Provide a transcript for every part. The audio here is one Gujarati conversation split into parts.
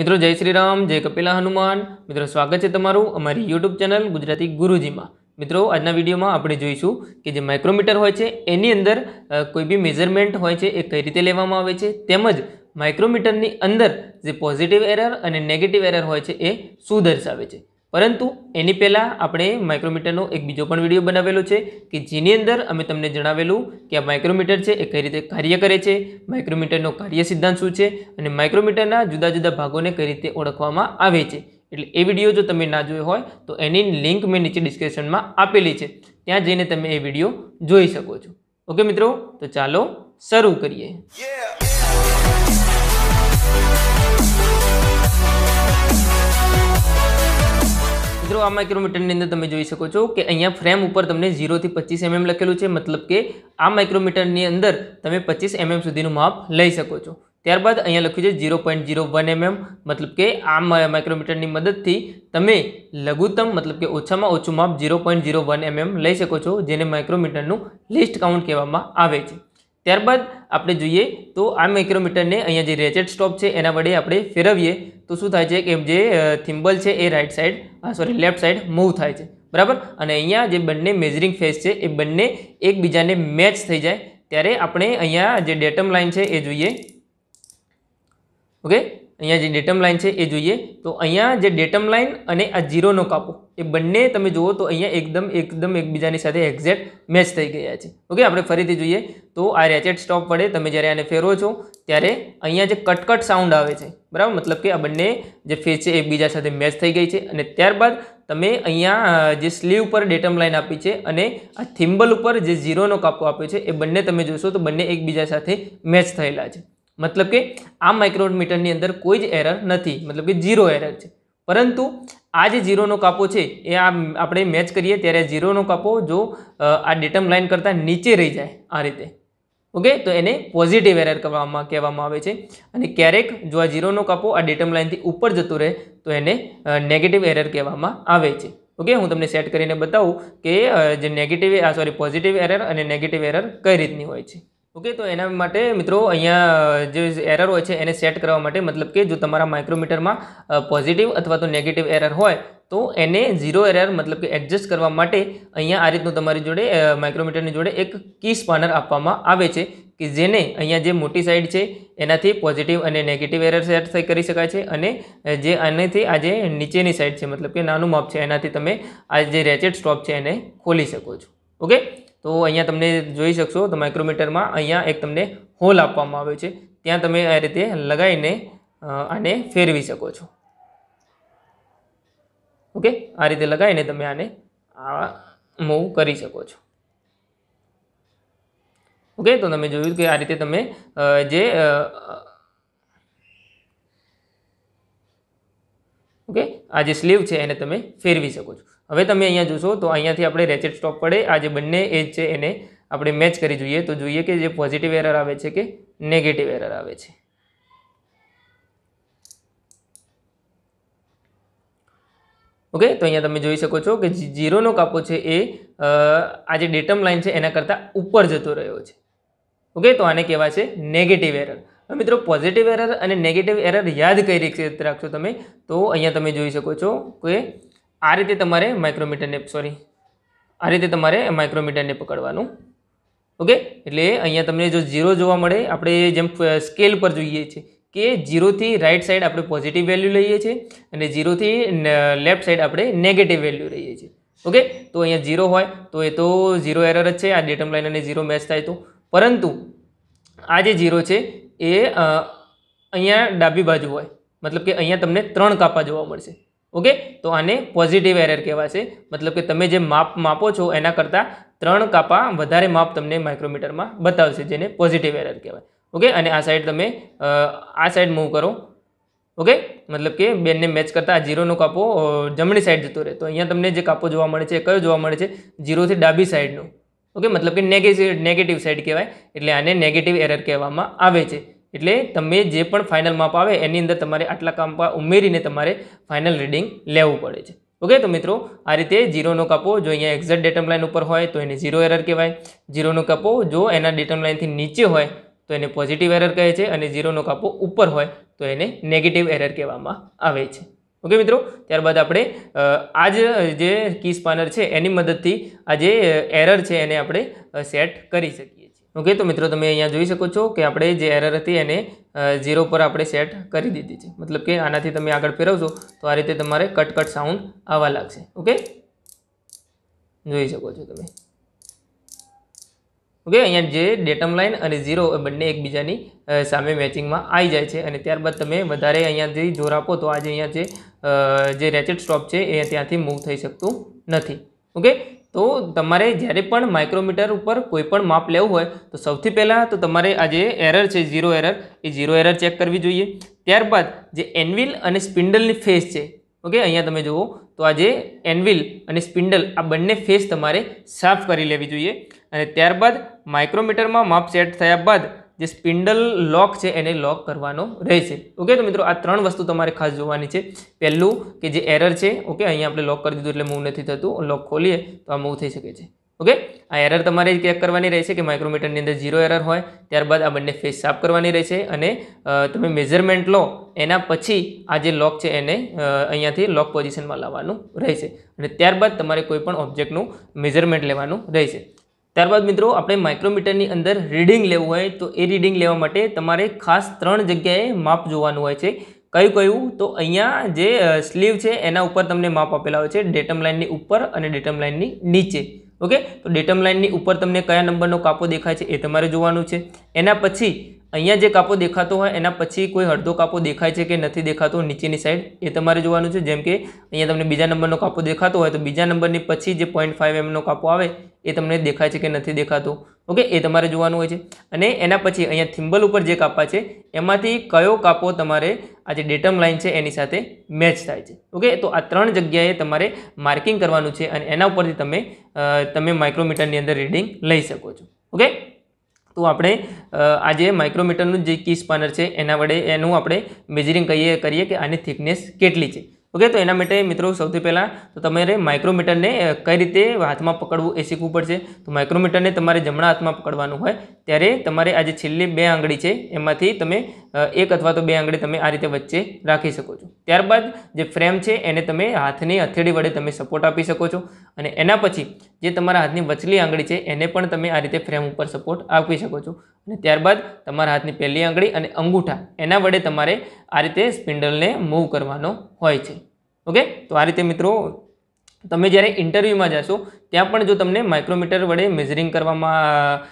મિત્રો જય શ્રી રામ જય કપિલા હનુમાન મિત્રો સ્વાગત છે તમારું અમારી યુટ્યુબ ચેનલ ગુજરાતી ગુરુજીમાં મિત્રો આજના વિડીયોમાં આપણે જોઈશું કે જે માઇક્રોમીટર હોય છે એની અંદર કોઈ બી મેઝરમેન્ટ હોય છે એ કઈ રીતે લેવામાં આવે છે તેમજ માઇક્રોમીટરની અંદર જે પોઝિટિવ એરર અને નેગેટિવ એરર હોય છે એ શું દર્શાવે છે પરંતુ એની પહેલાં આપણે માઇક્રોમીટરનો એક બીજો પણ વિડીયો બનાવેલો છે કે જેની અંદર અમે તમને જણાવેલું કે આ માઇક્રોમીટર છે એ કઈ રીતે કાર્ય કરે છે માઇક્રોમીટરનો કાર્ય સિદ્ધાંત શું છે અને માઇક્રોમીટરના જુદા જુદા ભાગોને કઈ રીતે ઓળખવામાં આવે છે એટલે એ વિડીયો જો તમે ના જોયો હોય તો એની લિંક મેં નીચે ડિસ્ક્રિપ્શનમાં આપેલી છે ત્યાં જઈને તમે એ વિડીયો જોઈ શકો છો ઓકે મિત્રો તો ચાલો શરૂ કરીએ મિત્રો આ માઇક્રોમીટરની અંદર તમે જોઈ શકો છો કે અહીંયા ફ્રેમ ઉપર તમને ઝીરોથી પચીસ એમએમ લખેલું છે મતલબ કે આ માઇક્રોમીટરની અંદર તમે પચીસ એમએમ સુધીનું માપ લઈ શકો છો ત્યારબાદ અહીંયા લખ્યું છે zero point zero one MM મતલબ કે આ માઇક્રોમીટરની મદદથી તમે લઘુત્તમ મતલબ કે ઓછામાં ઓછું માપ zero point zero one MM લઈ શકો છો જેને માઇક્રોમીટરનું લિસ્ટ કાઉન્ટ કહેવામાં આવે છે ત્યારબાદ આપણે જોઈએ તો આ માઇક્રોમીટરને અહીંયા જે રેચેટ સ્ટોપ છે એના વડે આપણે ફેરવીએ તો શું થાય છે કે જે થિમ્બલ છે એ right side sorry left side move થાય છે બરાબર અને અહીંયા જે બંને મેઝરિંગ ફેસ છે એ બંને એકબીજાને મેચ થઈ જાય ત્યારે આપણે અહીંયા જે ડેટમ લાઇન છે એ જોઈએ ઓકે અહીંયા જે ડેટમ લાઇન છે એ જોઈએ તો અહીંયા જે ડેટમ લાઇન અને આ જીરોનો કાપો એ બંને તમે જુઓ તો અહીંયા એકદમ એકદમ એકબીજાની સાથે એક્ઝેક્ટ મેચ થઈ ગયા છે ઓકે આપણે ફરીથી જોઈએ તો આ રેચેટ સ્ટોપ વડે તમે જ્યારે આને ફેરવો છો ત્યારે અહીંયા જે કટકટ સાઉન્ડ આવે છે બરાબર મતલબ કે આ બંને જે ફેસ છે એકબીજા સાથે મેચ થઈ ગઈ છે અને ત્યારબાદ તમે અહીંયા જે સ્લીવ પર ડેટમ લાઇન આપી છે અને આ થિમ્બલ ઉપર જે ઝીરોનો કાપો આપ્યો છે એ બંને તમે જોશો તો બંને એકબીજા સાથે મેચ થયેલા છે મતલબ કે આ માઇક્રોમીટરની અંદર કોઈ જ એરર નથી મતલબ કે ઝીરો એરર છે પરંતુ આ જે ઝીરોનો કાપો છે એ આ આપણે મેચ કરીએ ત્યારે ઝીરોનો કાપો જો આ ડેટમ લાઇન કરતાં નીચે રહી જાય આ રીતે ઓકે તો એને પોઝિટિવ એરર કરવામાં કહેવામાં આવે છે અને ક્યારેક જો આ ઝીરોનો કાપો આ ડેટમ લાઇનથી ઉપર જતો રહે તો એને નેગેટિવ એરર કહેવામાં આવે છે ઓકે હું તમને સેટ કરીને બતાવું કે જે નેગેટિવ સોરી પોઝિટિવ એરર અને નેગેટિવ એરર કઈ રીતની હોય છે ઓકે તો એના માટે મિત્રો અહીંયા જે એરર હોય છે એને સેટ કરવા માટે મતલબ કે જો તમારા માઇક્રોમીટરમાં પોઝિટિવ અથવા તો નેગેટિવ એરર હોય તો એને ઝીરો એરર મતલબ કે એડજસ્ટ કરવા માટે અહીંયા આ રીતનું તમારી જોડે માઇક્રોમીટરની જોડે એક કી સ્પાનર આપવામાં આવે છે કે જેને અહીંયા જે મોટી સાઈડ છે એનાથી પોઝિટિવ અને નેગેટિવ એરર સેટ થઈ કરી શકાય છે અને જે આનેથી આ જે નીચેની સાઈડ છે મતલબ કે નાનું માપ છે એનાથી તમે આ જે રેચેટ સ્ટોપ છે એને ખોલી શકો છો ઓકે તો અહીંયા તમને જોઈ શકશો તો માઇક્રોમીટરમાં અહીંયા એક તમને હોલ આપવામાં આવ્યો છે ત્યાં તમે આ રીતે લગાવીને આને ફેરવી શકો છો ઓકે આ રીતે લગાવીને તમે આને આ મૂવ કરી શકો છો ઓકે તો તમે જોયું કે આ રીતે તમે જે ઓકે આ જે સ્લીવ છે એને તમે ફેરવી શકો છો હવે તમે અહીંયા જોશો તો અહીંયાથી આપણે રેચેટ સ્ટોપ પડે આ જે બંને એજ છે એને આપણે મેચ કરી જોઈએ તો જોઈએ કે જે પોઝિટિવ એરર આવે છે કે નેગેટિવ એરર આવે છે ઓકે તો અહીંયા તમે જોઈ શકો છો કે જીરોનો કાપો છે એ આ જે ડેટમ લાઇન છે એના કરતાં ઉપર જતો રહ્યો છે ઓકે તો આને કહેવાય છે નેગેટિવ એરર મિત્રો પોઝિટિવ એરર અને નેગેટિવ એરર યાદ કઈ રીતે રાખશો તમે તો અહીંયા તમે જોઈ શકો છો કે આ રીતે તમારે માઇક્રોમીટરને સોરી આ રીતે તમારે માઇક્રોમીટરને પકડવાનું ઓકે એટલે અહીંયા તમને જો ઝીરો જોવા મળે આપણે જેમ સ્કેલ પર જોઈએ છીએ કે ઝીરોથી રાઈટ સાઈડ આપણે પોઝિટિવ વેલ્યુ લઈએ છીએ અને ઝીરોથી લેફ્ટ સાઈડ આપણે નેગેટિવ વેલ્યુ લઈએ છીએ ઓકે તો અહીંયા ઝીરો હોય તો એ તો ઝીરો એરર જ છે આ ડેટમ લાઇન અને ઝીરો મેચ થાય તો પરંતુ આ જે ઝીરો છે એ અહીંયા ડાબી બાજુ હોય મતલબ કે અહીંયા તમને ત્રણ કાપા જોવા મળશે ઓકે તો આને પોઝિટિવ એરર કહેવાશે મતલબ કે તમે જે માપ માપો છો એના કરતાં ત્રણ કાપા વધારે માપ તમને માઇક્રોમીટરમાં બતાવશે જેને પોઝિટિવ એરર કહેવાય ઓકે અને આ સાઈડ તમે આ સાઈડ મૂવ કરો ઓકે મતલબ કે બેનને મેચ કરતાં આ જીરોનો કાપો જમણી સાઈડ જતો રહે તો અહીંયા તમને જે કાપો જોવા મળે છે એ કયો જોવા મળે છે જીરોથી ડાબી સાઈડનું ઓકે મતલબ કે નેગેટિવ નેગેટિવ સાઈડ કહેવાય એટલે આને નેગેટિવ એરર કહેવામાં આવે છે એટલે તમે જે પણ ફાઇનલ માપ આવે એની અંદર તમારે આટલા કાંપા ઉમેરીને તમારે ફાઇનલ રીડિંગ લેવું પડે છે ઓકે તો મિત્રો આ રીતે જીરોનો કાપો જો અહીંયા એક્ઝેક્ટ ડેટમ લાઇન ઉપર હોય તો એને ઝીરો એરર કહેવાય ઝીરોનો કાપો જો એના ડેટમ લાઇનથી નીચે હોય તો એને પોઝિટિવ એરર કહે છે અને ઝીરોનો કાપો ઉપર હોય તો એને નેગેટિવ એરર કહેવામાં આવે છે ઓકે મિત્રો ત્યારબાદ આપણે આ જે કી સ્પાનર છે એની મદદથી આ જે એરર છે એને આપણે સેટ કરી શકીએ છીએ ઓકે તો મિત્રો તમે અહીંયા જોઈ શકો છો કે આપણે જે એરર હતી એને ઝીરો પર આપણે સેટ કરી દીધી છે મતલબ કે આનાથી તમે આગળ ફેરવશો તો આ રીતે તમારે કટ કટ સાઉન્ડ આવવા લાગશે ઓકે જોઈ શકો છો તમે ઓકે અહીંયા જે ડેટમ લાઇન અને ઝીરો એ બંને એકબીજાની સામે મેચિંગમાં આવી જાય છે અને ત્યારબાદ તમે વધારે અહીંયાથી જોર આપો તો આજે અહીંયા જે જે રેચેટ સ્ટોપ છે એ ત્યાંથી મૂવ થઈ શકતું નથી ઓકે તો તમારે જ્યારે પણ માઇક્રોમીટર ઉપર કોઈ પણ માપ લેવું હોય તો સૌથી પહેલાં તો તમારે આ જે એરર છે ઝીરો એરર એ ઝીરો એરર ચેક કરવી જોઈએ ત્યારબાદ જે એનવિલ અને સ્પિન્ડલની ફેસ છે ઓકે અહીંયા તમે જુઓ તો આ જે એનવિલ અને સ્પિન્ડલ આ બંને ફેસ તમારે સાફ કરી લેવી જોઈએ અને ત્યારબાદ માઇક્રોમીટરમાં માપ સેટ થયા બાદ જે સ્પિન્ડલ લોક છે એને લોક કરવાનો રહેશે ઓકે તો મિત્રો આ ત્રણ વસ્તુ તમારે ખાસ જોવાની છે પહેલું કે જે એરર છે ઓકે અહીંયા આપણે લોક કરી દીધું એટલે મૂવ નથી થતું લોક ખોલીએ તો આ મૂવ થઈ શકે છે ઓકે આ એરર તમારે ચેક કરવાની રહેશે કે માઇક્રોમીટરની અંદર ઝીરો એરર હોય ત્યારબાદ આ બંને ફેસ સાફ કરવાની રહેશે અને તમે મેઝરમેન્ટ લો એના પછી આ જે લોક છે એને અહીંયાથી લોક પોઝિશનમાં લાવવાનું રહેશે અને ત્યારબાદ તમારે કોઈ પણ ઓબ્જેક્ટનું મેઝરમેન્ટ લેવાનું રહેશે ત્યારબાદ મિત્રો આપણે માઇક્રોમીટરની અંદર રીડિંગ લેવું હોય તો એ રીડિંગ લેવા માટે તમારે ખાસ ત્રણ જગ્યાએ માપ જોવાનું હોય છે કયું કયું તો અહીંયા જે સ્લીવ છે એના ઉપર તમને માપ આપેલા હોય છે ડેટમ લાઇનની ઉપર અને ડેટમ લાઇનની નીચે ઓકે તો ડેટમ લાઇનની ઉપર તમને કયા નંબરનો કાપો દેખાય છે એ તમારે જોવાનું છે એના પછી અહીંયા જે કાપો દેખાતો હોય એના પછી કોઈ અડધો કાપો દેખાય છે કે નથી દેખાતો નીચેની સાઈડ એ તમારે જોવાનું છે જેમ કે અહીંયા તમને બીજા નંબરનો કાપો દેખાતો હોય તો બીજા નંબરની પછી જે પોઈન્ટ ફાઈવ એમનો કાપો આવે એ તમને દેખાય છે કે નથી દેખાતો ઓકે એ તમારે જોવાનું હોય છે અને એના પછી અહીંયા થિમ્બલ ઉપર જે કાપા છે એમાંથી કયો કાપો તમારે આ જે ડેટમ લાઇન છે એની સાથે મેચ થાય છે ઓકે તો આ ત્રણ જગ્યાએ તમારે માર્કિંગ કરવાનું છે અને એના ઉપરથી તમે તમે માઇક્રોમીટરની અંદર રીડિંગ લઈ શકો છો ઓકે તો આપણે આ જે માઇક્રોમીટરનું જે કી સ્પાનર છે એના વડે એનું આપણે મેજરિંગ કહીએ કરીએ કે આની થિકનેસ કેટલી છે ઓકે તો એના માટે મિત્રો સૌથી પહેલાં તો તમારે માઇક્રોમીટરને કઈ રીતે હાથમાં પકડવું એ શીખવું પડશે તો માઇક્રોમીટરને તમારે જમણા હાથમાં પકડવાનું હોય ત્યારે તમારે આ જે છેલ્લી બે આંગળી છે એમાંથી તમે એક અથવા તો બે આંગળી તમે આ રીતે વચ્ચે રાખી શકો છો ત્યારબાદ જે ફ્રેમ છે એને તમે હાથની હથેળી વડે તમે સપોર્ટ આપી શકો છો અને એના પછી જે તમારા હાથની વચલી આંગળી છે એને પણ તમે આ રીતે ફ્રેમ ઉપર સપોર્ટ આપી શકો છો અને ત્યારબાદ તમારા હાથની પહેલી આંગળી અને અંગૂઠા એના વડે તમારે આ રીતે સ્પિન્ડલને મૂવ કરવાનો હોય છે ઓકે તો આ રીતે મિત્રો તમે જ્યારે ઇન્ટરવ્યૂમાં જશો ત્યાં પણ જો તમને માઇક્રોમીટર વડે મેઝરિંગ કરવામાં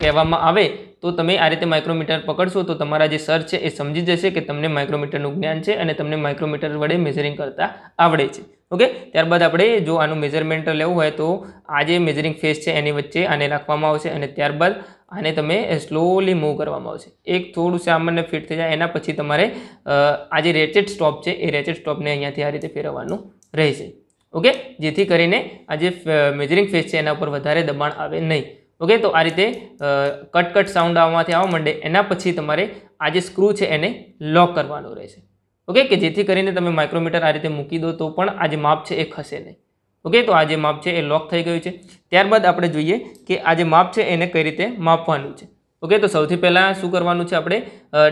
કહેવામાં આવે તો તમે આ રીતે માઇક્રોમીટર પકડશો તો તમારા જે સર છે એ સમજી જશે કે તમને માઇક્રોમીટરનું જ્ઞાન છે અને તમને માઇક્રોમીટર વડે મેઝરિંગ કરતા આવડે છે ઓકે ત્યારબાદ આપણે જો આનું મેઝરમેન્ટ લેવું હોય તો આ જે મેઝરિંગ ફેસ છે એની વચ્ચે આને રાખવામાં આવશે અને ત્યારબાદ આને તમે સ્લોલી મૂવ કરવામાં આવશે એક થોડું સામાન્ય ફિટ થઈ જાય એના પછી તમારે આ જે રેચેટ સ્ટોપ છે એ રેચેટ સ્ટોપને અહીંયાથી આ રીતે ફેરવવાનું રહેશે ઓકે જેથી કરીને આ જે મેઝરિંગ ફેસ છે એના ઉપર વધારે દબાણ આવે નહીં ઓકે તો આ રીતે કટ કટ સાઉન્ડ આવવાથી આવવા માંડે એના પછી તમારે આ જે સ્ક્રૂ છે એને લોક કરવાનો રહેશે ઓકે કે જેથી કરીને તમે માઇક્રોમીટર આ રીતે મૂકી દો તો પણ આ જે માપ છે એ ખસે નહીં ઓકે તો આ જે માપ છે એ લોક થઈ ગયું છે ત્યારબાદ આપણે જોઈએ કે આ જે માપ છે એને કઈ રીતે માપવાનું છે ઓકે તો સૌથી પહેલાં શું કરવાનું છે આપણે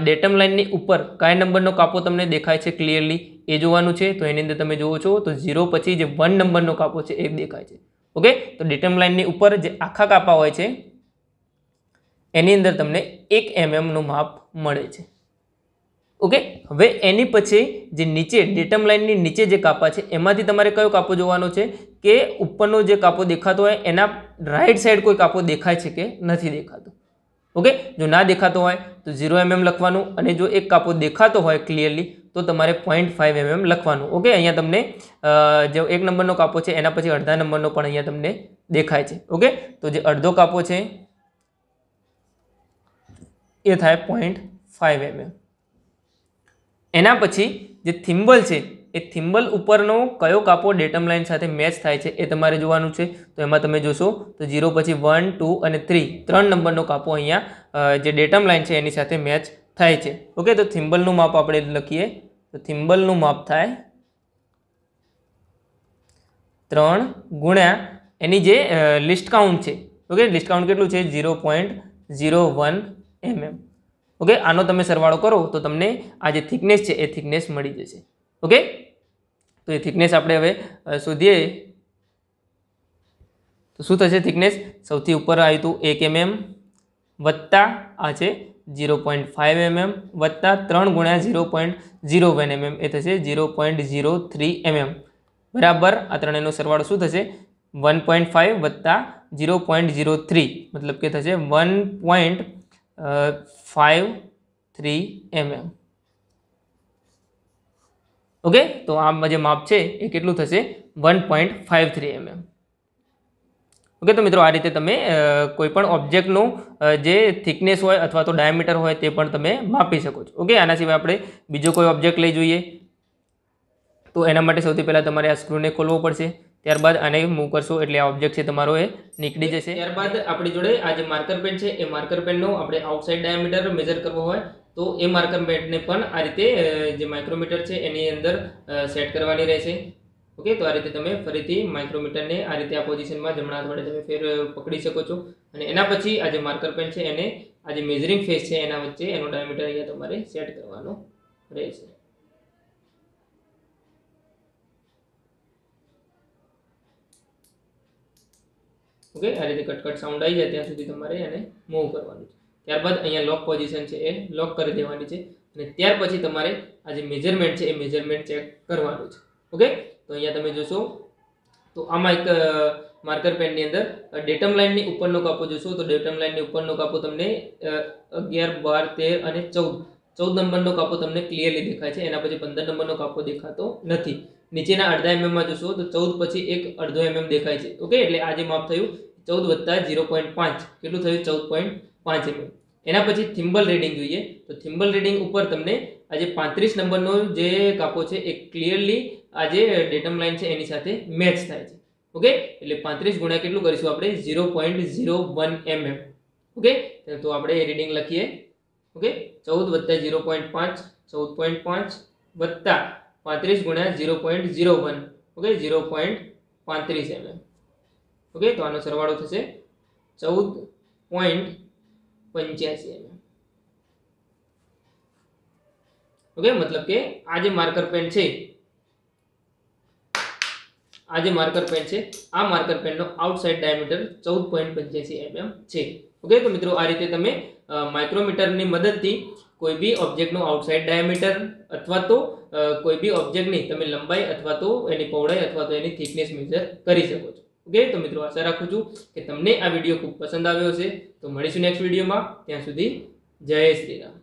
ડેટમ લાઇનની ઉપર કયા નંબરનો કાપો તમને દેખાય છે ક્લિયરલી એ જોવાનું છે તો એની અંદર તમે જુઓ છો તો ઝીરો પછી જે વન નંબરનો કાપો છે એ દેખાય છે ઓકે તો ડેટમ લાઇનની ઉપર જે આખા કાપા હોય છે એની અંદર તમને એક એમએમનું mm માપ મળે છે ઓકે હવે એની પછી જે નીચે ડેટમ લાઇનની નીચે જે કાપા છે એમાંથી તમારે કયો કાપો જોવાનો છે કે ઉપરનો જે કાપો દેખાતો હોય એના રાઈટ સાઈડ કોઈ કાપો દેખાય છે કે નથી દેખાતો ઓકે જો ના દેખાતો હોય તો ઝીરો એમએમ mm લખવાનું અને જો એક કાપો દેખાતો હોય ક્લિયરલી તો તમારે પોઈન્ટ ફાઇવ એમએમ લખવાનું ઓકે અહીંયા તમને જે એક નંબરનો કાપો છે એના પછી અડધા નંબરનો પણ અહીંયા તમને દેખાય છે ઓકે તો જે અડધો કાપો છે એ થાય પોઈન્ટ ફાઇવ એમએમ એના પછી જે થિમ્બલ છે એ થિમ્બલ ઉપરનો કયો કાપો ડેટમ લાઇન સાથે મેચ થાય છે એ તમારે જોવાનું છે તો એમાં તમે જોશો તો ઝીરો પછી વન ટુ અને થ્રી ત્રણ નંબરનો કાપો અહીંયા જે ડેટમ લાઇન છે એની સાથે મેચ થાય છે ઓકે તો થિમ્બલનું માપ આપણે લખીએ તો થિમ્બલનું માપ થાય ત્રણ ગુણ્યા એની જે લિસ્ટ કાઉન્ટ છે ઓકે લિસ્ટ કાઉન્ટ કેટલું છે zero point zero one mm okay આનો તમે સરવાળો કરો તો તમને આ જે થિકનેસ છે એ થિકનેસ મળી જશે ઓકે તો એ થિકનેસ આપણે હવે શોધીએ તો શું થશે થિકનેસ સૌથી ઉપર આવ્યું હતું એક એમએમ mm વત્તા આ છે ઝીરો પોઈન્ટ ફાઇવ એમએમ વત્તા ત્રણ ગુણ્યા zero point zero one mm એ થશે zero point zero three mm બરાબર આ ત્રણેયનો સરવાળો શું થશે વન પોઈન્ટ ફાઇવ વત્તા ઝીરો પોઈન્ટ ઝીરો થ્રી મતલબ કે થશે one point five three mm okay તો આ જે માપ છે એ કેટલું થશે one point five three mm okay તો મિત્રો આ રીતે તમે કોઈપણ ઓબ્જેક્ટનું જે થિકનેસ હોય અથવા તો ડાયામીટર હોય તે પણ તમે માપી શકો છો ઓકે આના સિવાય આપણે બીજો કોઈ ઓબ્જેક્ટ લઈ જોઈએ તો એના માટે સૌથી પહેલાં તમારે આ સ્ક્રૂને ખોલવો પડશે ત્યારબાદ આને મૂવ કરશો એટલે આ ઓબ્જેક્ટ છે તમારો એ નીકળી જશે ત્યારબાદ આપણી જોડે આ જે માર્કર પેન છે એ માર્કર પેનનો આપણે આઉટસાઇડ ડાયામીટર મેઝર કરવો હોય તો એ માર્કર પેનને પણ આ રીતે જે માઇક્રોમીટર છે એની અંદર સેટ કરવાની રહેશે ઓકે તો આ રીતે તમે ફરીથી માઇક્રોમીટરને આ રીતે આ પોઝિશનમાં જમણા હાથ તમે ફેર પકડી શકો છો અને એના પછી આ જે માર્કર પેન છે એને આ જે મેઝરિંગ ફેસ છે એના વચ્ચે એનો ડાયામીટર અહીંયા તમારે સેટ કરવાનો રહેશે ઓકે આ રીતે કટકટ સાઉન્ડ આવી જાય ત્યાં સુધી તમારે એને મૂવ કરવાનું છે ત્યારબાદ અહીંયા લોક પોઝિશન છે એ લોક કરી દેવાની છે અને ત્યાર પછી તમારે આ જે મેજરમેન્ટ છે એ મેજરમેન્ટ ચેક કરવાનું છે ઓકે તો અહીંયા તમે જોશો તો આમાં એક માર્કર પેનની અંદર ડેટમ લાઇનની ઉપરનો કાપો જોશો તો ડેટમ લાઇનની ઉપરનો કાપો તમને અગિયાર બાર તેર અને ચૌદ ચૌદ નંબરનો કાપો તમને ક્લિયરલી દેખાય છે એના પછી પંદર નંબરનો કાપો દેખાતો નથી નીચેના અડધા એમએમમાં MM જોશો તો ચૌદ પછી એક અડધો એમએમ MM દેખાય છે ઓકે એટલે આજે જે માપ થયું ચૌદ વત્તા ઝીરો પોઈન્ટ પાંચ કેટલું થયું ચૌદ પોઈન્ટ પાંચ એમએમ MM. એના પછી થિમ્બલ રીડિંગ જોઈએ તો થિમ્બલ રીડિંગ ઉપર તમને આજે પાંત્રીસ નંબરનો જે કાપો છે એ ક્લિયરલી આ જે ડેટમ લાઇન છે એની સાથે મેચ થાય છે ઓકે એટલે પાંત્રીસ ગુણ્યા કેટલું કરીશું આપણે zero point zero one mm okay તો આપણે રીડિંગ લખીએ ઓકે ચૌદ વત્તા ઝીરો પોઈન્ટ પાંચ ચૌદ પોઈન્ટ પાંચ વત્તા પાંત્રીસ ગુણ્યા zero point zero one okay zero point પાંત્રીસ એમ એમ ઓકે તો આનો સરવાળો થશે ચૌદ પોઈન્ટ પંચ્યાસી એમ ઓકે મતલબ કે આ જે માર્કર પેન છે આ જે માર્કર પેન છે આ માર્કર પેનનો આઉટસાઇડ ડાયામીટર ચૌદ પોઈન્ટ પંચ્યાસી એમએમ છે ઓકે તો મિત્રો આ રીતે તમે માઇક્રોમીટરની મદદથી કોઈ બી ઓબ્જેક્ટનો આઉટસાઇડ ડાયામીટર અથવા તો કોઈ બી ઓબ્જેક્ટની તમે લંબાઈ અથવા તો એની પહોળાઈ અથવા તો એની થિકનેસ મેઝર કરી શકો છો ઓકે તો મિત્રો આશા રાખું છું કે તમને આ વિડીયો ખૂબ પસંદ આવ્યો હશે તો મળીશું નેક્સ્ટ વિડીયોમાં ત્યાં સુધી જય શ્રી રામ